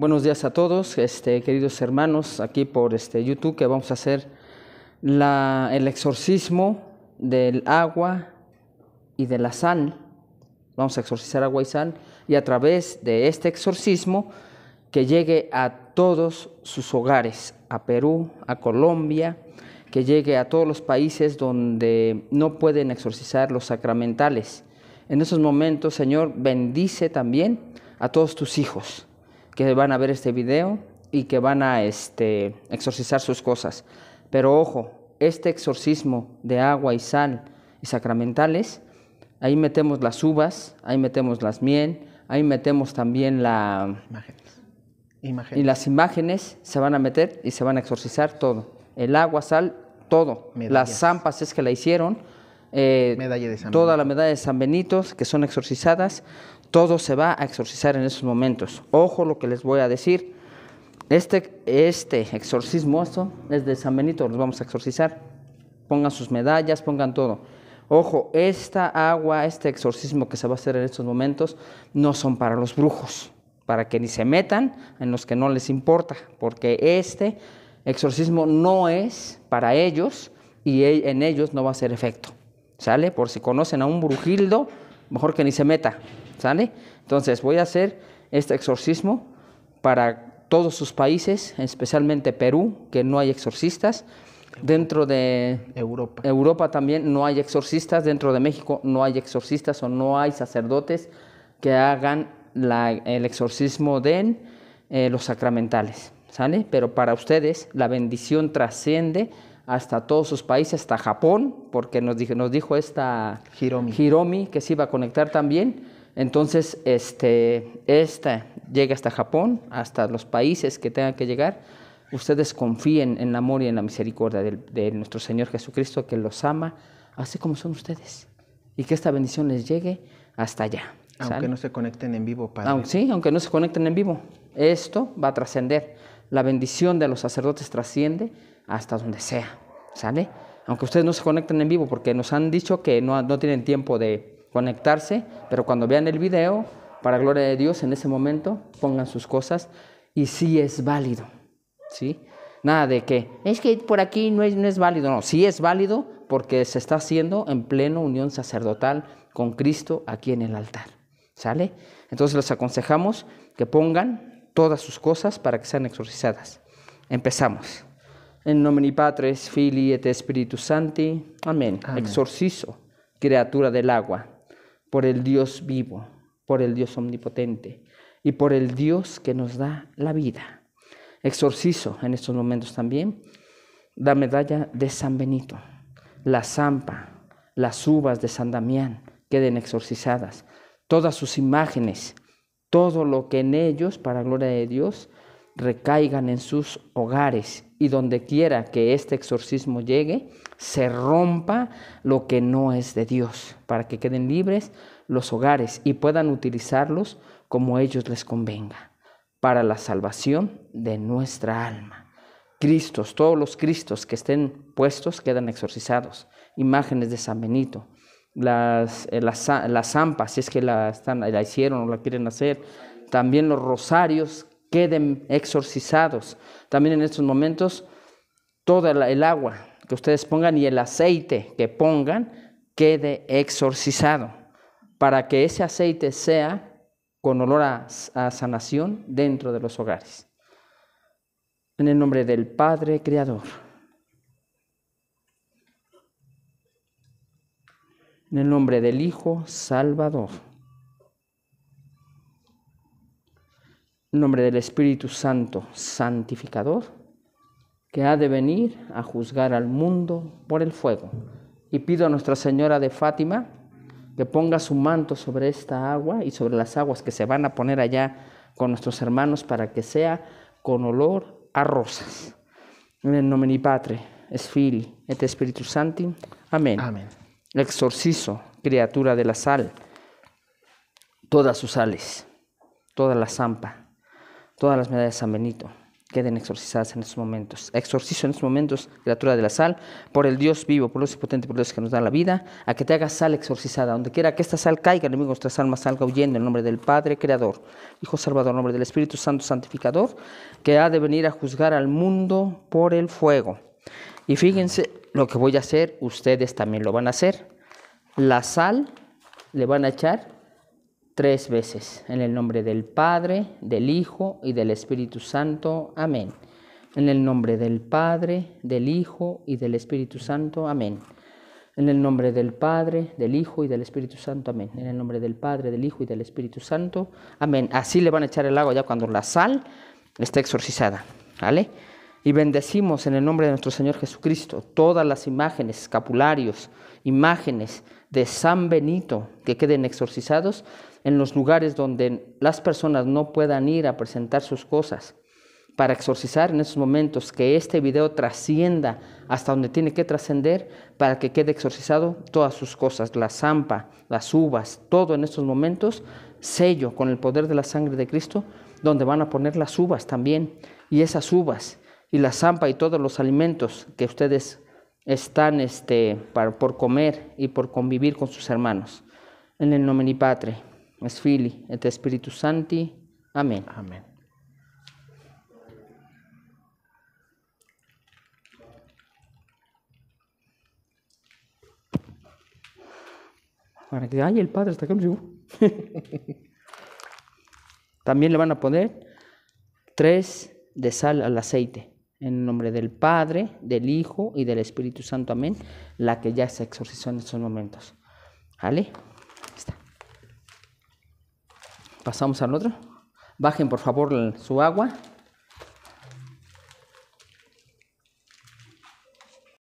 Buenos días a todos, este, queridos hermanos, aquí por este, YouTube, que vamos a hacer el exorcismo del agua y de la sal. Vamos a exorcizar agua y sal y a través de este exorcismo que llegue a todos sus hogares, a Perú, a Colombia, que llegue a todos los países donde no pueden exorcizar los sacramentales. En esos momentos, Señor, bendice también a todos tus hijos que van a ver este video y que van a este, exorcizar sus cosas. Pero ojo, este exorcismo de agua y sal y sacramentales, ahí metemos las uvas, ahí metemos las miel, ahí metemos también la... Imágenes. Y las imágenes se van a meter y se van a exorcizar todo. El agua, sal, todo. Las zampas es que la hicieron eh, medalla de San toda la medalla de San Benito, que son exorcizadas, todo se va a exorcizar en esos momentos. Ojo lo que les voy a decir. Este, este, exorcismo, esto es de San Benito, los vamos a exorcizar. Pongan sus medallas, pongan todo. Ojo, esta agua, este exorcismo que se va a hacer en estos momentos, no son para los brujos, para que ni se metan en los que no les importa, porque este exorcismo no es para ellos y e, en ellos no va a ser efecto. ¿sale? Por si conocen a un brujildo, mejor que ni se meta, ¿sale? Entonces voy a hacer este exorcismo para todos sus países, especialmente Perú, que no hay exorcistas. Dentro de Europa. Europa también no hay exorcistas, dentro de México no hay exorcistas o no hay sacerdotes que hagan el exorcismo de eh, los sacramentales, ¿sale? Pero para ustedes la bendición trasciende hasta todos sus países, hasta Japón, porque nos dijo, nos dijo esta Hiromi. que se iba a conectar también. Entonces, este, esta llega hasta Japón, hasta los países que tengan que llegar. Ustedes confíen en el amor y en la misericordia de, nuestro Señor Jesucristo, que los ama, así como son ustedes. Y que esta bendición les llegue hasta allá. Aunque no se conecten en vivo, Padre. sí, aunque no se conecten en vivo. Esto va a trascender. La bendición de los sacerdotes trasciende hasta donde sea, ¿sale? Aunque ustedes no se conecten en vivo porque nos han dicho que no, tienen tiempo de conectarse, pero cuando vean el video, para gloria de Dios, en ese momento pongan sus cosas y sí es válido, ¿sí? Nada de que es que por aquí no es, no es válido, no, sí es válido porque se está haciendo en pleno unión sacerdotal con Cristo aquí en el altar, ¿sale? Entonces les aconsejamos que pongan todas sus cosas para que sean exorcizadas. Empezamos. En nomine Patris, Padre, et y Amén. Amén. Exorcizo, criatura del agua, por el Dios vivo, por el Dios omnipotente y por el Dios que nos da la vida. Exorcizo en estos momentos también la medalla de San Benito, la zampa, las uvas de San Damián queden exorcizadas, todas sus imágenes, todo lo que en ellos, para gloria de Dios, recaigan en sus hogares y donde quiera que este exorcismo llegue, se rompa lo que no es de Dios, para que queden libres los hogares y puedan utilizarlos como a ellos les convenga, para la salvación de nuestra alma. Cristos, todos los Cristos que estén puestos quedan exorcizados. Imágenes de San Benito, las, eh, las, zampas, si es que la, están, la hicieron o la quieren hacer, también los rosarios queden exorcizados. También en estos momentos, toda el agua que ustedes pongan y el aceite que pongan quede exorcizado, para que ese aceite sea con olor a, a sanación dentro de los hogares. En el nombre del Padre Creador. En el nombre del Hijo Salvador. nombre del Espíritu Santo, santificador, que ha de venir a juzgar al mundo por el fuego. Y pido a Nuestra Señora de Fátima que ponga su manto sobre esta agua y sobre las aguas que se van a poner allá con nuestros hermanos para que sea con olor a rosas. En el nombre de Padre, es Fili, et Espíritu Santi. Amén. Amén. Exorcizo, criatura de la sal, todas sus sales, toda la zampa Todas las medallas de San Benito queden exorcizadas en estos momentos. Exorcizo en estos momentos, criatura de la sal, por el Dios vivo, por Dios potente, por Dios que nos da la vida, a que te haga sal exorcizada. Donde quiera que esta sal caiga, enemigo, nuestras almas, salga huyendo en nombre del Padre Creador, Hijo Salvador, en nombre del Espíritu Santo Santificador, que ha de venir a juzgar al mundo por el fuego. Y fíjense lo que voy a hacer, ustedes también lo van a hacer. La sal le van a echar tres veces. En el nombre del Padre, del Hijo y del Espíritu Santo. Amén. En el nombre del Padre, del Hijo y del Espíritu Santo. Amén. En el nombre del Padre, del Hijo y del Espíritu Santo. Amén. En el nombre del Padre, del Hijo y del Espíritu Santo. Amén. Así le van a echar el agua ya cuando la sal está exorcizada. ¿Vale? Y bendecimos en el nombre de nuestro Señor Jesucristo todas las imágenes, escapularios, imágenes de San Benito, que queden exorcizados en los lugares donde las personas no puedan ir a presentar sus cosas, para exorcizar en esos momentos, que este video trascienda hasta donde tiene que trascender, para que quede exorcizado todas sus cosas, la zampa, las uvas, todo en estos momentos, sello con el poder de la sangre de Cristo, donde van a poner las uvas también, y esas uvas, y la zampa y todos los alimentos que ustedes están este, por comer y por convivir con sus hermanos. En el nombre mi Padre, es Fili, et Espíritu Santi. Amén. Amén. Para que, ay, el Padre está acá, También le van a poner tres de sal al aceite. En nombre del Padre, del Hijo y del Espíritu Santo. Amén. La que ya se exorcizó en estos momentos. ¿Vale? Está. Pasamos al otro. Bajen por favor su agua.